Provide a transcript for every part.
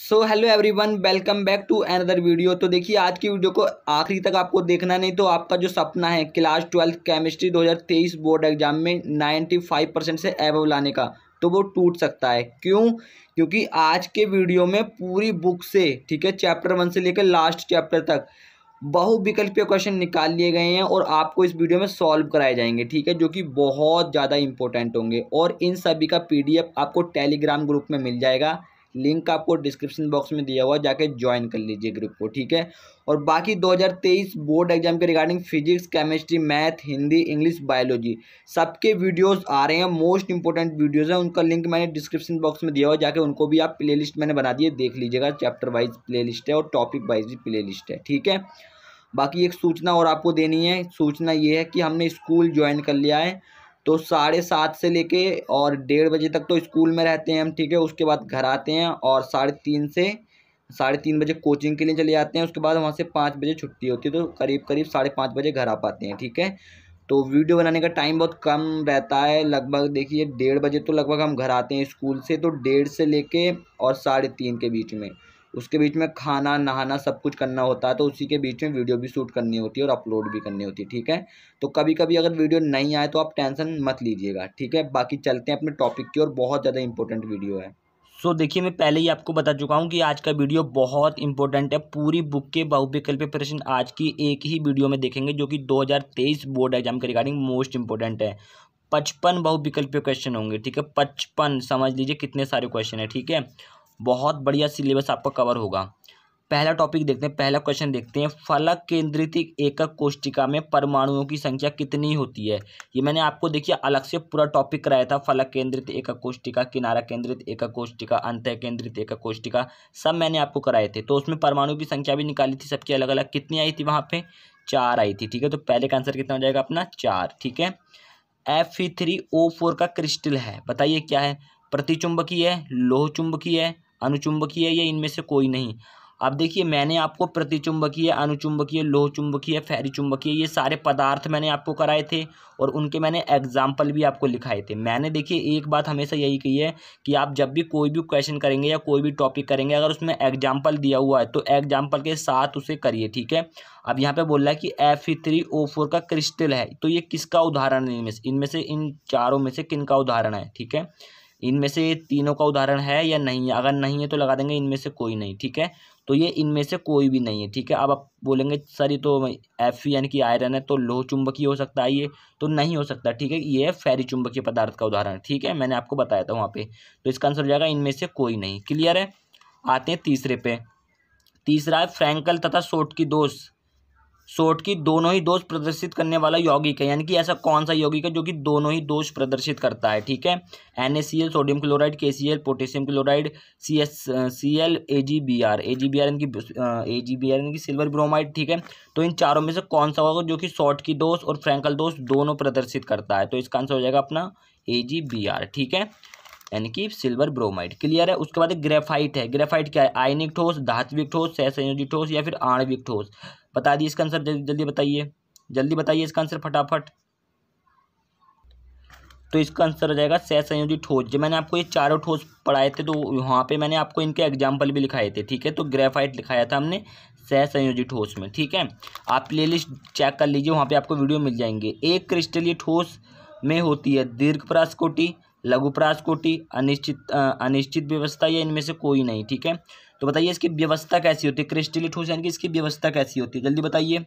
so hello everyone welcome back to another video तो देखिए आज की वीडियो को आखिरी तक आपको देखना नहीं तो आपका जो सपना है class twelfth chemistry 2023 board exam में 95 परसेंट से एबव लाने का तो वो टूट सकता है क्यों क्योंकि आज के वीडियो में पूरी बुक से ठीक है चैप्टर वन से लेकर लास्ट चैप्टर तक बहुविकल्पीय क्वेश्चन निकाल लिए गए हैं और आपको इस वीडियो में सॉल्व कराए जाएंगे ठीक है जो कि बहुत ज़्यादा इंपॉर्टेंट होंगे और इन सभी का पीडीएफ आपको टेलीग्राम ग्रुप में मिल जाएगा लिंक आपको डिस्क्रिप्शन बॉक्स में दिया हुआ जाके ज्वाइन कर लीजिए ग्रुप को ठीक है और बाकी 2023 बोर्ड एग्जाम के regarding physics chemistry math Hindi English biology सबके वीडियोस आ रहे हैं मोस्ट इंपॉर्टेंट वीडियोस हैं उनका लिंक मैंने डिस्क्रिप्शन बॉक्स में दिया हुआ जाके उनको भी आप प्ले मैंने बना दिए देख लीजिएगा चैप्टर वाइज प्ले है और टॉपिक वाइज भी प्ले है ठीक है बाकी एक सूचना और आपको देनी है सूचना ये है कि हमने स्कूल ज्वाइन कर लिया है तो साढ़े सात से लेके और डेढ़ बजे तक तो स्कूल में रहते हैं हम ठीक है उसके बाद घर आते हैं और साढ़े तीन से साढ़े तीन बजे कोचिंग के लिए चले जाते हैं उसके बाद वहाँ से पाँच बजे छुट्टी होती है तो करीब करीब साढ़े पाँच बजे घर आ पाते हैं ठीक है तो वीडियो बनाने का टाइम बहुत कम रहता है लगभग देखिए डेढ़ बजे तो लगभग हम घर आते हैं स्कूल से तो डेढ़ से ले और साढ़े तीन के बीच में उसके बीच में खाना नहाना सब कुछ करना होता है तो उसी के बीच में वीडियो भी शूट करनी होती है और अपलोड भी करनी होती है ठीक है तो कभी कभी अगर वीडियो नहीं आए तो आप टेंशन मत लीजिएगा ठीक है बाकी चलते हैं अपने टॉपिक की और बहुत ज़्यादा इंपॉर्टेंट वीडियो है सो so, देखिए मैं पहले ही आपको बता चुका हूँ कि आज का वीडियो बहुत इंपॉर्टेंट है पूरी बुक के बहुविकल्प प्रश्न आज की एक ही वीडियो में देखेंगे जो कि 2023 बोर्ड एग्जाम के रिगार्डिंग मोस्ट इंपॉर्टेंट है पचपन बहुविकल्पीय क्वेश्चन होंगे ठीक है पचपन समझ लीजिए कितने सारे क्वेश्चन है ठीक है बहुत बढ़िया सिलेबस आपका कवर होगा पहला टॉपिक देखते हैं पहला क्वेश्चन देखते हैं फलक केंद्रित एकक कोष्टिका में परमाणुओं की संख्या कितनी होती है ये मैंने आपको देखिए अलग से पूरा टॉपिक कराया था फलक केंद्रित एकक कोष्टिका किनारा केंद्रित एकक कोष्टिका अंत केंद्रित एकक कोष्टिका सब मैंने आपको कराए थे तो उसमें परमाणु की संख्या भी निकाली थी सबकी अलग अलग कितनी आई थी वहाँ पर चार आई थी ठीक है तो पहले का आंसर कितना हो जाएगा अपना चार ठीक है एफ थ्री ओ फोर का क्रिस्टल है बताइए क्या है प्रतिचुंबकीय है लोह चुंबकीय है अनुचुंबकीय या इनमें से कोई नहीं अब देखिए मैंने आपको प्रतिचुंबकीय अनुचुंबकीय लोह चुंबकीय फैरी चुंबकीय ये सारे पदार्थ मैंने आपको कराए थे और उनके मैंने एग्जाम्पल भी आपको लिखाए थे मैंने देखिए एक बात हमेशा यही कही है कि आप जब भी कोई भी क्वेश्चन करेंगे या कोई भी टॉपिक करेंगे अगर उसमें एग्जाम्पल दिया हुआ है तो एग्जाम्पल के साथ उसे करिए ठीक है अब यहाँ पर बोल रहा है कि एफ थ्री ओ फोर का क्रिस्टल है तो ये किसका उदाहरण है इनमें से इनमें से इन चारों में से किन का उदाहरण है ठीक है इनमें से तीनों का उदाहरण है या नहीं है अगर नहीं है तो लगा देंगे इनमें से कोई नहीं ठीक है तो ये इनमें से कोई भी नहीं है ठीक है अब आप बोलेंगे सर ये तो एफ यानी कि आयरन है तो लोह चुंबकीय हो सकता है ये तो नहीं हो सकता ठीक है ये है फेरी चुंबकीय पदार्थ का उदाहरण ठीक है मैंने आपको बताया था वहाँ पे तो इसका आंसर हो जाएगा इनमें से कोई नहीं क्लियर है आते हैं तीसरे पे तीसरा है फ्रेंकल तथा सोट की दोस्त शॉर्ट की दोनों ही दोष प्रदर्शित करने वाला यौगिक है यानी कि ऐसा कौन सा यौगिक है जो कि दोनों ही दोष प्रदर्शित करता है ठीक है एन सोडियम क्लोराइड के potassium chloride C S C L A G B R A G B R इनकी ए जी बी आर इनकी सिल्वर ब्रोमाइड ठीक है तो इन चारों में से कौन सा होगा जो कि शॉर्ट की दोष और फ्रैंकल दोष दोनों प्रदर्शित करता है तो इसका आंसर हो जाएगा अपना ए जी बी आर ठीक है यानी कि सिल्वर ब्रोमाइड क्लियर है उसके बाद ग्रेफाइट है ग्रेफाइट क्या है आयनिक ठोस धात्विक ठोस सहसंयोजी ठोस या फिर आणविक ठोस बता दी इसका आंसर जल्दी बताइए जल्दी बताइए इसका आंसर फटाफट तो इसका आंसर हो जाएगा सहसंयोजी ठोस जब मैंने आपको ये चारों ठोस पढ़ाए थे तो वहाँ पे मैंने आपको इनके एग्जाम्पल भी लिखाए थे ठीक है तो ग्रेफाइट लिखाया था हमने सहसंयोजी ठोस में ठीक है आप प्लेलिस्ट चेक कर लीजिए वहाँ पे आपको वीडियो मिल जाएंगे एक क्रिस्टलीय ठोस में होती है दीर्घ प्रास लघु प्रास कोटि अनिश्चित अनिश्चित व्यवस्था या इनमें से कोई नहीं ठीक है तो बताइए इसकी व्यवस्था कैसी होती है क्रिस्टली ठोस यानी कि इसकी व्यवस्था कैसी होती है जल्दी बताइए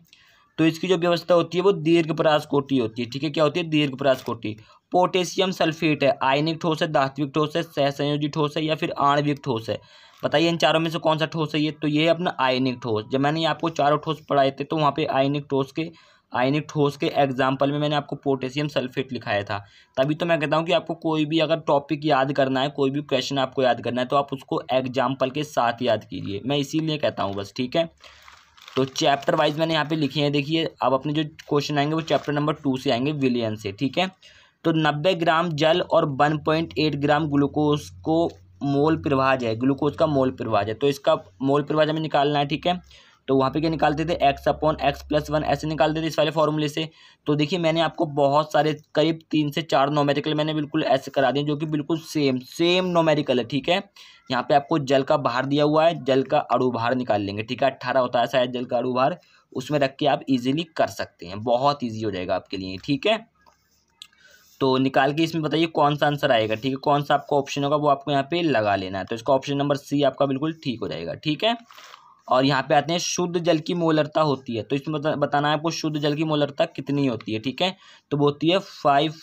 तो इसकी जो व्यवस्था होती है वो दीर्घ परास कोटि होती है ठीक है क्या होती है दीर्घ परास कोटि पोटेशियम सल्फेट है आयनिक ठोस है धात्विक ठोस है सहसंयोजी ठोस है या फिर आणविक ठोस है बताइए इन चारों में से कौन सा ठोस है ये तो ये है अपना आयनिक ठोस जब मैंने आपको चारों ठोस पढ़ाए थे तो वहाँ पे आयनिक ठोस के आयनिक ठोस के एग्जाम्पल में मैंने आपको पोटेशियम सल्फेट लिखाया था तभी तो मैं कहता हूँ कि आपको कोई भी अगर टॉपिक याद करना है कोई भी क्वेश्चन आपको याद करना है तो आप उसको एग्जाम्पल के साथ याद कीजिए मैं इसीलिए कहता हूँ बस ठीक है तो चैप्टर वाइज मैंने यहाँ पे लिखे हैं देखिए अब अपने जो क्वेश्चन आएंगे वो चैप्टर नंबर टू से आएंगे विलियन से ठीक है तो नब्बे ग्राम जल और one point eight gram glucose को मोल प्रभाज है ग्लूकोज का मोल प्रभाज है तो इसका मोल प्रभाज हमें निकालना है ठीक है तो वहाँ पे क्या निकालते थे X upon X plus one ऐसे निकालते थे इस वाले फॉर्मूले से तो देखिए मैंने आपको बहुत सारे करीब तीन से चार नोमेरिकल मैंने बिल्कुल ऐसे करा दिए जो कि बिल्कुल सेम सेम नोमेरिकल है ठीक है यहाँ पे आपको जल का बाहर दिया हुआ है जल का अड़ुभार निकाल लेंगे ठीक है अट्ठारह होता है शायद जल का अड़ुभार उसमें रख के आप इजीली कर सकते हैं बहुत इजी हो जाएगा आपके लिए ठीक है तो निकाल के इसमें बताइए कौन सा आंसर आएगा ठीक है कौन सा आपका ऑप्शन होगा वो आपको यहाँ पे लगा लेना है तो इसका ऑप्शन नंबर सी आपका बिल्कुल ठीक हो जाएगा ठीक है और यहाँ पे आते हैं शुद्ध जल की मोलरता होती है तो इसमें बताना है आपको शुद्ध जल की मोलरता कितनी होती है ठीक है तो वो होती है फाइव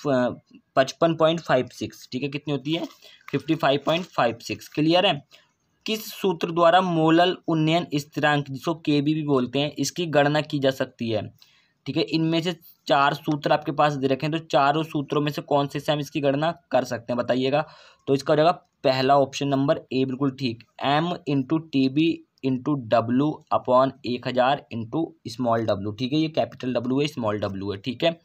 पचपन पॉइंट फाइव सिक्स ठीक है कितनी होती है fifty five point five six clear है किस सूत्र द्वारा मोलल उन्नयन स्थिरांक जिसको के बी भी बोलते हैं इसकी गणना की जा सकती है ठीक है इनमें से चार सूत्र आपके पास दे रखे हैं तो चारों सूत्रों में से कौन से से हम इसकी गणना कर सकते हैं बताइएगा तो इसका हो जाएगा पहला ऑप्शन नंबर ए बिल्कुल ठीक M into T B into W upon एक हज़ार इंटू स्मॉल डब्लू ठीक है ये कैपिटल डब्लू है स्मॉल डब्लू है ठीक है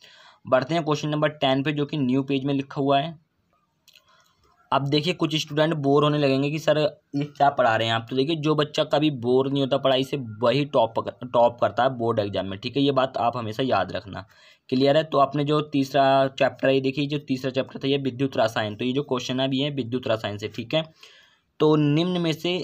बढ़ते हैं क्वेश्चन नंबर टेन पे जो कि न्यू पेज में लिखा हुआ है अब देखिए कुछ स्टूडेंट बोर होने लगेंगे कि सर ये क्या पढ़ा रहे हैं आप तो देखिए जो बच्चा कभी बोर नहीं होता पढ़ाई से वही टॉप टॉप करता है बोर्ड एग्जाम में ठीक है ये बात आप हमेशा याद रखना क्लियर है तो आपने जो तीसरा चैप्टर है देखिए जो तीसरा चैप्टर था ये विद्युत रसायन तो ये जो क्वेश्चन है अभी है विद्युत रसायन से ठीक है तो निम्न में से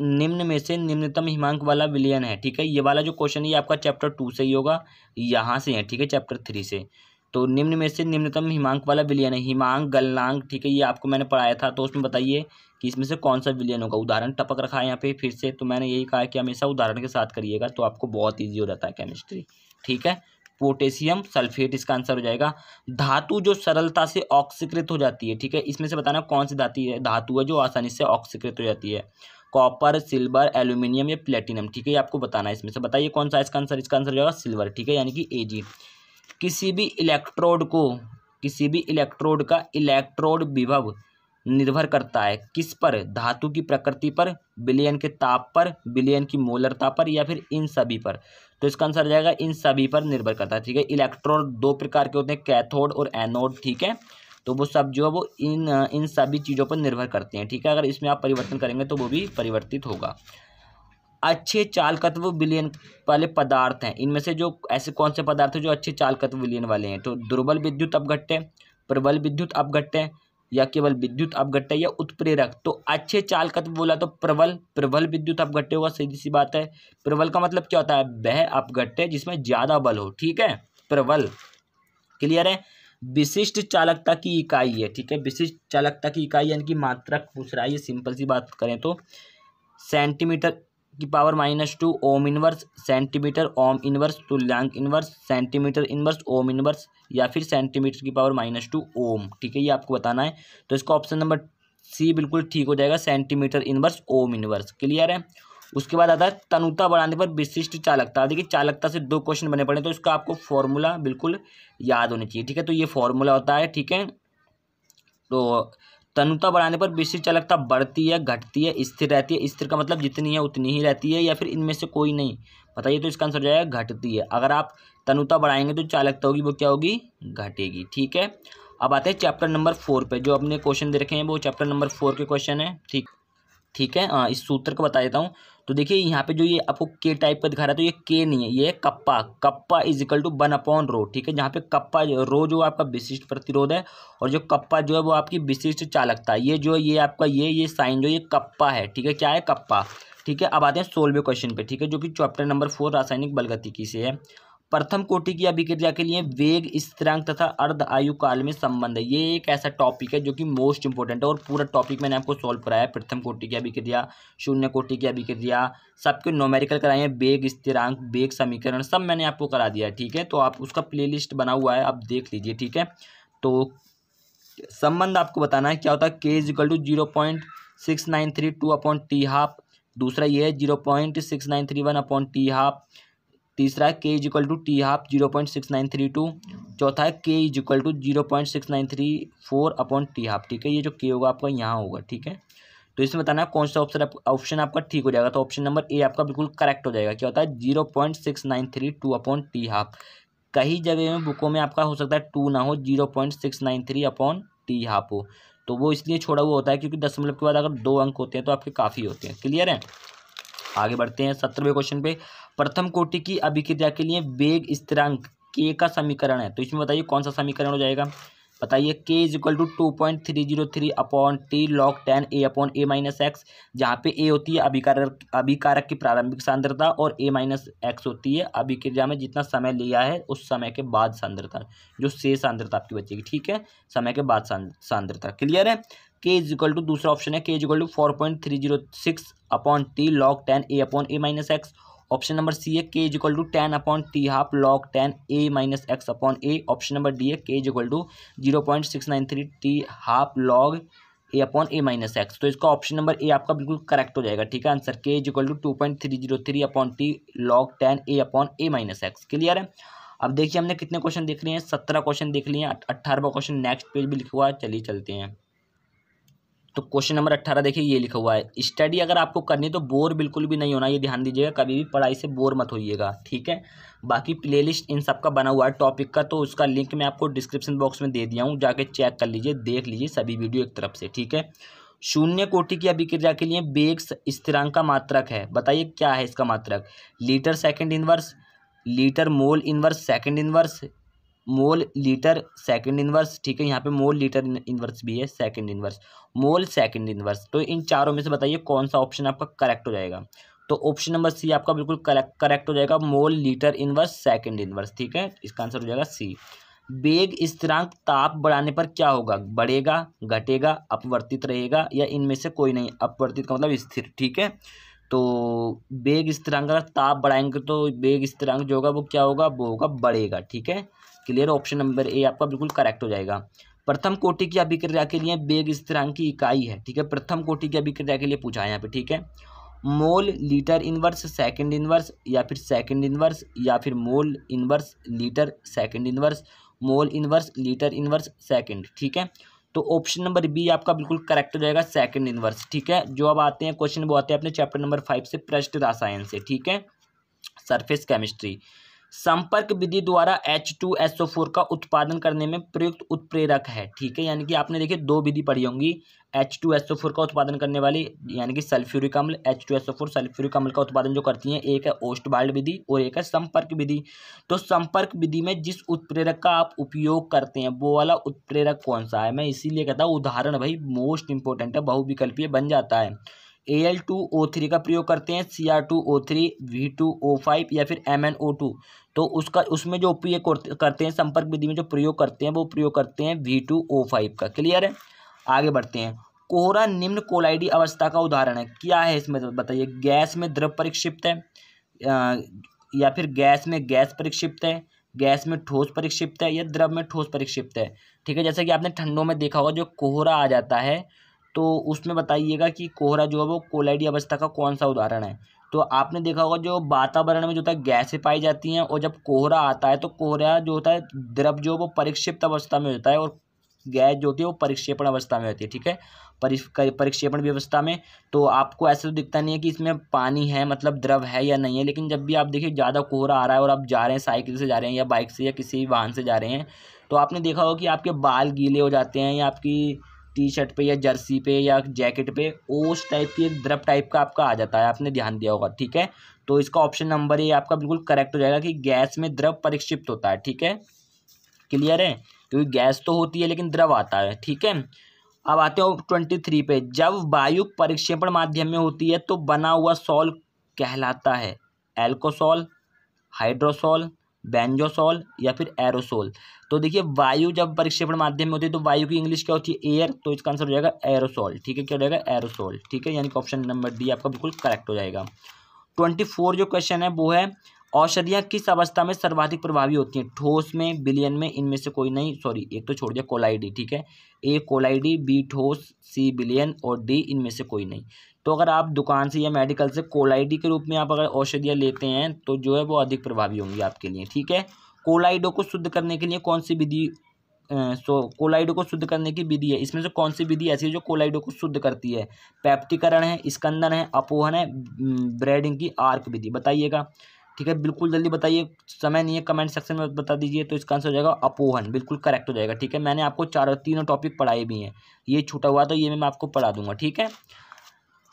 निम्न में से निम्नतम हिमांक वाला विलयन है ठीक है ये वाला जो क्वेश्चन है ये आपका चैप्टर टू से ही होगा यहाँ से है ठीक है चैप्टर थ्री से तो निम्न में से निम्नतम हिमांक वाला विलयन है हिमांक गलनांक ठीक है ये आपको मैंने पढ़ाया था तो उसमें बताइए कि इसमें से कौन सा विलयन होगा उदाहरण टपक रखा है यहाँ पे फिर से तो मैंने यही कहा कि हमेशा उदाहरण के साथ करिएगा तो आपको बहुत ईजी हो जाता है केमिस्ट्री ठीक है पोटेशियम सल्फेट इसका आंसर हो जाएगा धातु जो सरलता से ऑक्सीकृत हो जाती है ठीक है इसमें से बताना कौन सी धाती है धातु है जो आसानी से ऑक्सीकृत हो जाती है कॉपर सिल्वर एल्यूमिनियम या प्लेटिनम ठीक है ये आपको बताना है इसमें से बताइए कौन सा इसका आंसर इसका आंसर जो जाएगा सिल्वर ठीक है यानी कि ए जी किसी भी इलेक्ट्रोड को किसी भी इलेक्ट्रोड का इलेक्ट्रोड विभव निर्भर करता है किस पर धातु की प्रकृति पर बिलियन के ताप पर बिलियन की मोलरता पर या फिर इन सभी पर तो इसका आंसर आ जाएगा इन सभी पर निर्भर करता है ठीक है इलेक्ट्रोड दो प्रकार के होते हैं कैथोड और एनोड ठीक है तो वो सब जो है वो इन इन सभी चीज़ों पर निर्भर करते हैं ठीक है अगर इसमें आप परिवर्तन करेंगे तो वो भी परिवर्तित होगा अच्छे चालकत्व विलयन वाले पदार्थ हैं इनमें से जो ऐसे कौन से पदार्थ हैं जो अच्छे चालकत्व विलयन वाले हैं तो दुर्बल विद्युत अपघट्य प्रबल विद्युत अपघट्य या केवल विद्युत अपघट्य या उत्प्रेरक तो अच्छे चालकत्व बोला तो प्रबल प्रबल विद्युत अपघट्य होगा सीधी सी बात है प्रबल का मतलब क्या होता है वह अपघट्य जिसमें ज़्यादा बल हो ठीक है प्रबल क्लियर है विशिष्ट चालकता की इकाई है ठीक है विशिष्ट चालकता की इकाई यानी कि मात्रक पूछ रहा है ये सिंपल सी बात करें तो सेंटीमीटर की power minus two ohm inverse centimetre ohm inverse तुल्यांक inverse centimetre inverse ohm inverse या फिर सेंटीमीटर की पावर माइनस टू ओम ठीक है ये आपको बताना है तो इसका ऑप्शन नंबर सी बिल्कुल ठीक हो जाएगा centimetre inverse ohm inverse clear है उसके बाद आता है तनुता बढ़ाने पर विशिष्ट चालकता देखिए चालकता से दो क्वेश्चन बने पड़े तो इसका आपको फॉर्मूला बिल्कुल याद होना चाहिए ठीक है तो ये फॉर्मूला होता है ठीक है तो तनुता बढ़ाने पर विशिष्ट चालकता बढ़ती है घटती है स्थिर रहती है स्थिर का मतलब जितनी है उतनी ही रहती है या फिर इनमें से कोई नहीं बताइए तो इसका आंसर हो जाएगा घटती है अगर आप तनुता बढ़ाएंगे तो चालकता होगी वो क्या होगी घटेगी ठीक है अब आते हैं चैप्टर नंबर फोर पे जो अपने क्वेश्चन दे रखे हैं वो चैप्टर नंबर फोर के क्वेश्चन है ठीक ठीक है आ, हाँ, इस सूत्र को बता देता हूँ तो देखिए यहाँ पे जो ये आपको के टाइप का दिखा रहा है तो ये के नहीं है ये है kappa kappa is equal to one upon rho ठीक है जहाँ पे कप्पा रो जो आपका विशिष्ट प्रतिरोध है और जो कप्पा जो है वो आपकी विशिष्ट चालकता है ये जो ये आपका ये ये साइन जो ये कप्पा है ठीक है क्या है कप्पा ठीक है अब आते हैं सोलवे क्वेश्चन पे ठीक है जो कि चैप्टर नंबर फोर रासायनिक बलगति की से है प्रथम कोटि की अभिक्रिया के लिए वेग स्थिरांक तथा अर्ध आयु काल में संबंध है ये एक ऐसा टॉपिक है जो कि मोस्ट इंपॉर्टेंट है और पूरा टॉपिक मैंने आपको सॉल्व कराया है प्रथम कोटि की अभिक्रिया शून्य कोटि की अभिक्रिया सबके नोमेरिकल कराए हैं वेग स्थिरांक वेग समीकरण सब मैंने आपको करा दिया है ठीक है तो आप उसका प्ले बना हुआ है आप देख लीजिए ठीक है तो संबंध आपको बताना है क्या होता है k is equal to zero point six nine three two upon t half दूसरा ये है zero point six nine three one upon t half तीसरा है k is equal to t half zero point six nine three two चौथा है k is equal to zero point six nine three four upon t half ठीक है ये जो के होगा आपका यहाँ होगा ठीक है तो इसमें बताना है कौन सा ऑप्शन ऑप्शन आपका ठीक हो जाएगा तो ऑप्शन नंबर ए आपका बिल्कुल करेक्ट हो जाएगा क्या होता है zero point six nine three two upon t half कहीं जगह में बुकों में आपका हो सकता है टू ना हो zero point six nine three upon t half हो तो वो इसलिए छोड़ा हुआ होता है क्योंकि दशमलव के बाद अगर दो अंक होते हैं तो आपके काफ़ी होते हैं क्लियर है आगे बढ़ते हैं सत्रहवें क्वेश्चन पे प्रथम कोटि की अभिक्रिया के लिए वेग स्थिरांक के का समीकरण है तो इसमें बताइए कौन सा समीकरण हो जाएगा बताइए k is equal to two point three zero three upon t log ten a upon a minus x जहाँ पे ए होती है अभिकारक अभिकारक की प्रारंभिक सांद्रता और ए माइनस एक्स होती है अभिक्रिया में जितना समय लिया है उस समय के बाद सांद्रता जो से सांद्रता आपकी बचेगी ठीक है समय के बाद सांद्रता क्लियर है के इज इक्वल टू दूसरा ऑप्शन है k is equal to four point three zero six upon t log ten a upon a minus x option number c है k is equal to ten upon t half log ten a minus x upon a option number d है k is equal to zero point six nine three t half log a upon a minus x तो इसका option number A आपका बिल्कुल correct हो जाएगा ठीक है answer k is equal to two point three zero three upon t log ten a upon a minus x clear है अब देखिए हमने कितने क्वेश्चन देख लिए हैं सत्रह क्वेश्चन देख लिए हैं अट्ठारहवा क्वेश्चन नेक्स्ट पेज भी लिखा हुआ है चलिए चलते हैं तो क्वेश्चन नंबर अट्ठारह देखिए ये लिखा हुआ है स्टडी अगर आपको करनी तो बोर बिल्कुल भी नहीं होना ये ध्यान दीजिएगा कभी भी पढ़ाई से बोर मत होइएगा ठीक है बाकी प्लेलिस्ट इन सब का बना हुआ है टॉपिक का तो उसका लिंक मैं आपको डिस्क्रिप्शन बॉक्स में दे दिया हूँ जाके चेक कर लीजिए देख लीजिए सभी वीडियो एक तरफ से ठीक है शून्य कोटि की अभिक्रिया के लिए बेग स्थिरांक का मात्रक है बताइए क्या है इसका मात्रक litre second inverse litre mole inverse second inverse mole litre second inverse ठीक है यहाँ पे मोल लीटर इनवर्स भी है second inverse mole second inverse तो इन चारों में से बताइए कौन सा ऑप्शन आपका करेक्ट हो जाएगा तो ऑप्शन नंबर सी आपका बिल्कुल करेक्ट हो जाएगा mole litre inverse second inverse ठीक है इसका आंसर हो जाएगा सी बेग स्थिरांक ताप बढ़ाने पर क्या होगा बढ़ेगा घटेगा अपवर्तित रहेगा या इनमें से कोई नहीं अपवर्तित का मतलब स्थिर ठीक है तो बेग स्थिरांक अगर ताप बढ़ाएंगे तो बेग स्थिरांक जो होगा वो क्या होगा वो होगा बढ़ेगा ठीक है क्लियर ऑप्शन नंबर ए आपका बिल्कुल करेक्ट हो जाएगा प्रथम कोटि की अभिक्रिया के लिए बेग स्थिरांक की इकाई है ठीक है प्रथम कोटि की अभिक्रिया के लिए पूछा है यहाँ पे ठीक है mole litre inverse second inverse या फिर सेकंड इनवर्स या फिर mole inverse litre second inverse mole inverse litre inverse second ठीक है तो ऑप्शन नंबर बी आपका बिल्कुल करेक्ट हो जाएगा सेकंड इनवर्स ठीक है जो अब आते हैं क्वेश्चन वो आते हैं अपने चैप्टर नंबर फाइव से पृष्ठ रासायन से ठीक है सरफेस केमिस्ट्री संपर्क विधि द्वारा एच टू एस फोर का उत्पादन करने में प्रयुक्त उत्प्रेरक है ठीक है यानी कि आपने देखिए दो विधि पढ़ी होंगी एच टू एस फोर का उत्पादन करने वाली यानी कि सल्फ्यूरिक अम्ल H two S O four sulphuric अम्ल का उत्पादन जो करती हैं एक है ओस्ट बाल्ड विधि और एक है संपर्क विधि तो संपर्क विधि में जिस उत्प्रेरक का आप उपयोग करते हैं वो वाला उत्प्रेरक कौन सा है मैं इसीलिए कहता हूँ उदाहरण भाई मोस्ट इंपॉर्टेंट है बहुविकल्पीय बन जाता है A L two O three का प्रयोग करते हैं C R two O three V two O five या फिर एम एन ओ टू तो उसका उसमें जो उपयोग करते हैं संपर्क विधि में जो प्रयोग करते हैं वो प्रयोग करते हैं वी टू ओ फाइव का क्लियर है आगे बढ़ते हैं कोहरा निम्न कोलाइडी अवस्था का उदाहरण है क्या है इसमें बताइए गैस में द्रव परिक्षिप्त है या फिर गैस में गैस परिक्षिप्त है गैस में ठोस परिक्षिप्त है या द्रव में ठोस परिक्षिप्त है ठीक है जैसे कि आपने ठंडों में देखा होगा जो कोहरा आ जाता है तो उसमें बताइएगा कि कोहरा जो है वो कोलाइडी अवस्था का कौन सा उदाहरण है तो आपने देखा होगा जो वातावरण में जो होता है गैसें पाई जाती हैं और जब कोहरा आता है तो कोहरा जो होता है द्रव जो है वो परिक्षिप्त अवस्था में होता है और गैस जो होती है वो परिक्षेपण अवस्था में होती है ठीक है परिक्षेपण व्यवस्था में तो आपको ऐसे तो दिखता नहीं है कि इसमें पानी है मतलब द्रव है या नहीं है लेकिन जब भी आप देखिए ज़्यादा कोहरा आ रहा है और आप जा रहे हैं साइकिल से जा रहे हैं या बाइक से या किसी वाहन से जा रहे हैं तो आपने देखा होगा कि आपके बाल गीले हो जाते हैं या आपकी टी शर्ट पे या जर्सी पे या जैकेट पे ओस टाइप की द्रव टाइप का आपका आ जाता है आपने ध्यान दिया होगा ठीक है तो इसका ऑप्शन नंबर ये आपका बिल्कुल करेक्ट हो जाएगा कि गैस में द्रव परिक्षिप्त होता है ठीक है क्लियर है क्योंकि गैस तो होती है लेकिन द्रव आता है ठीक है अब आते हो ट्वेंटी थ्री पे जब वायु परिक्षेपण माध्यम में होती है तो बना हुआ सॉल कहलाता है एल्कोसॉल हाइड्रोसॉल बेंजोसॉल या फिर एरोसोल तो देखिए वायु जब परिक्षेपण माध्यम में होती है तो वायु की इंग्लिश क्या होती है एयर तो इसका आंसर हो जाएगा एरोसोल ठीक है क्या हो जाएगा एरोसोल ठीक है यानी कि ऑप्शन नंबर डी आपका बिल्कुल करेक्ट हो जाएगा ट्वेंटी फोर जो क्वेश्चन है वो है औषधियाँ किस अवस्था में सर्वाधिक प्रभावी होती हैं ठोस में बिलियन में इनमें से कोई नहीं सॉरी एक तो छोड़ दिया कोलाइडी ठीक है ए कोलाइडी बी ठोस सी बिलियन और डी इनमें से कोई नहीं तो अगर आप दुकान से या मेडिकल से कोलाइडी के रूप में आप अगर औषधियाँ लेते हैं तो जो है वो अधिक प्रभावी होंगी आपके लिए ठीक है कोलाइडो को शुद्ध करने के लिए कौन सी विधि सो कोलाइडो को शुद्ध करने की विधि है इसमें से कौन सी विधि ऐसी है जो कोलाइडो को शुद्ध करती है पैप्टीकरण है स्कंदन है अपोहन है ब्रेडिंग की आर्क विधि बताइएगा ठीक है बिल्कुल जल्दी बताइए समय नहीं है कमेंट सेक्शन में बता दीजिए तो इसका आंसर हो जाएगा अपोहन बिल्कुल करेक्ट हो जाएगा ठीक है मैंने आपको चारों तीनों टॉपिक पढ़ाए भी हैं ये छूटा हुआ तो ये मैं आपको पढ़ा दूंगा ठीक है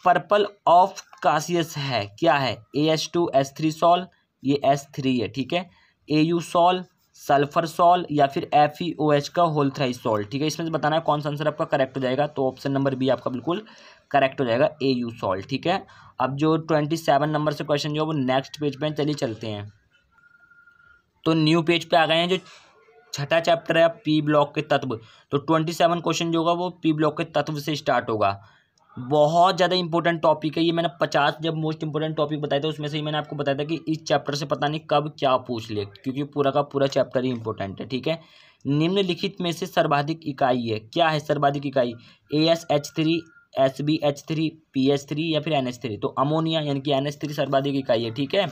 पर्पल ऑफ कासियस है क्या है A S two S three sol ये एस थ्री है ठीक है A U sol sulphur sol या फिर एफ ई ओ एच का थ्राई सॉल ठीक है इसमें से बताना है कौन सा आंसर आपका करेक्ट हो जाएगा तो ऑप्शन नंबर बी आपका बिल्कुल करेक्ट हो जाएगा ए यू सॉल ठीक है अब जो ट्वेंटी सेवन नंबर से क्वेश्चन जो है वो नेक्स्ट पेज पे चलिए चलते हैं तो न्यू पेज पे आ गए हैं जो छठा चैप्टर है पी ब्लॉक के तत्व तो ट्वेंटी सेवन क्वेश्चन जो होगा वो पी ब्लॉक के तत्व से स्टार्ट होगा बहुत ज़्यादा इंपॉर्टेंट टॉपिक है ये मैंने पचास जब मोस्ट इंपॉर्टेंट टॉपिक बताया था उसमें से ही मैंने आपको बताया था कि इस चैप्टर से पता नहीं कब क्या पूछ ले क्योंकि पूरा का पूरा चैप्टर ही इंपॉर्टेंट है ठीक है निम्नलिखित में से सर्वाधिक इकाई है क्या है सर्वाधिक इकाई A S H three S B H three P H three या फिर एन एच थ्री तो अमोनिया यानी कि एन एच थ्री सर्वाधिक इकाई है ठीक है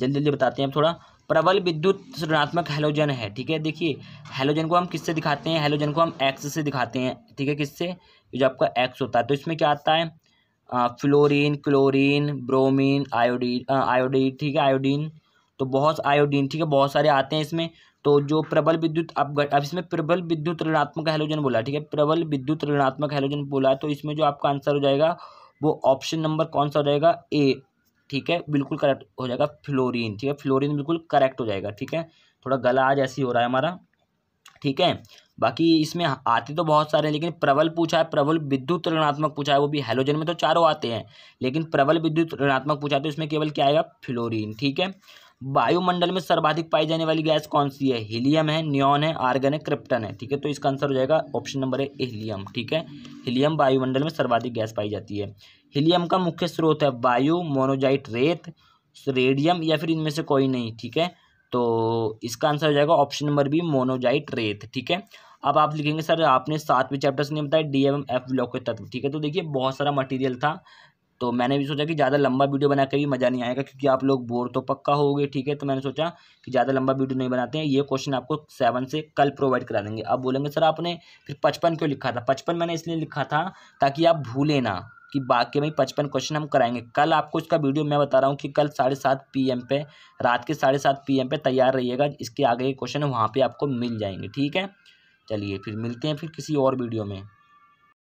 जल्दी जल्दी बताते हैं हम थोड़ा प्रबल विद्युत ऋणात्मक हेलोजन है ठीक है देखिए हेलोजन को हम किससे दिखाते हैं हेलोजन को हम एक्स से दिखाते हैं ठीक है किससे जो आपका एक्स होता है तो इसमें क्या आता है fluorine chlorine bromine iodine iodine ठीक है आयोडीन तो बहुत आयोडीन ठीक है बहुत सारे आते हैं इसमें तो जो प्रबल विद्युत अब अब इसमें प्रबल विद्युत ऋणात्मक हेलोजन बोला ठीक है प्रबल विद्युत ऋणात्मक हेलोजन बोला है तो इसमें जो आपका आंसर हो जाएगा वो ऑप्शन नंबर कौन सा हो जाएगा ए ठीक है बिल्कुल करेक्ट हो जाएगा फ्लोरीन ठीक है फ्लोरीन बिल्कुल करेक्ट हो जाएगा ठीक है थोड़ा गला आज ऐसे हो रहा है हमारा ठीक है बाकी इसमें आते तो बहुत सारे हैं लेकिन प्रबल पूछा है प्रबल विद्युत ऋणात्मक पूछा है वो भी हेलोजन में तो चारों आते हैं लेकिन प्रबल विद्युत ऋणात्मक पूछा तो इसमें केवल क्या आएगा फ्लोरीन ठीक है वायुमंडल में सर्वाधिक पाई जाने वाली गैस कौन सी है हीलियम है न्योन है आर्गन है क्रिप्टन है ठीक है तो इसका आंसर हो जाएगा ऑप्शन नंबर है हीलियम ठीक है हीलियम वायुमंडल में सर्वाधिक गैस पाई जाती है हीलियम का मुख्य स्रोत है वायु मोनोजाइट रेत रेडियम या फिर इनमें से कोई नहीं ठीक है तो इसका आंसर हो जाएगा ऑप्शन नंबर बी मोनोजाइट रेत ठीक है अब आप लिखेंगे सर आपने सातवें चैप्टर्स नहीं बताया डी एम एफ ब्लॉक के तत्व ठीक है तो देखिए बहुत सारा मटेरियल था तो मैंने भी सोचा कि ज़्यादा लंबा वीडियो बना के भी मज़ा नहीं आएगा क्योंकि आप लोग बोर तो पक्का गए ठीक है तो मैंने सोचा कि ज़्यादा लंबा वीडियो नहीं बनाते हैं ये क्वेश्चन आपको सेवन से कल प्रोवाइड करा देंगे आप बोलेंगे सर आपने फिर पचपन क्यों लिखा था पचपन मैंने इसलिए लिखा था ताकि आप भूलें ना कि बाकी में पचपन क्वेश्चन हम कराएंगे कल आपको इसका वीडियो मैं बता रहा हूँ कि कल साढ़े सात पी एम पे रात के साढ़े सात पी एम पे तैयार रहिएगा इसके आगे के क्वेश्चन वहाँ पर आपको मिल जाएंगे ठीक है चलिए फिर मिलते हैं फिर किसी और वीडियो में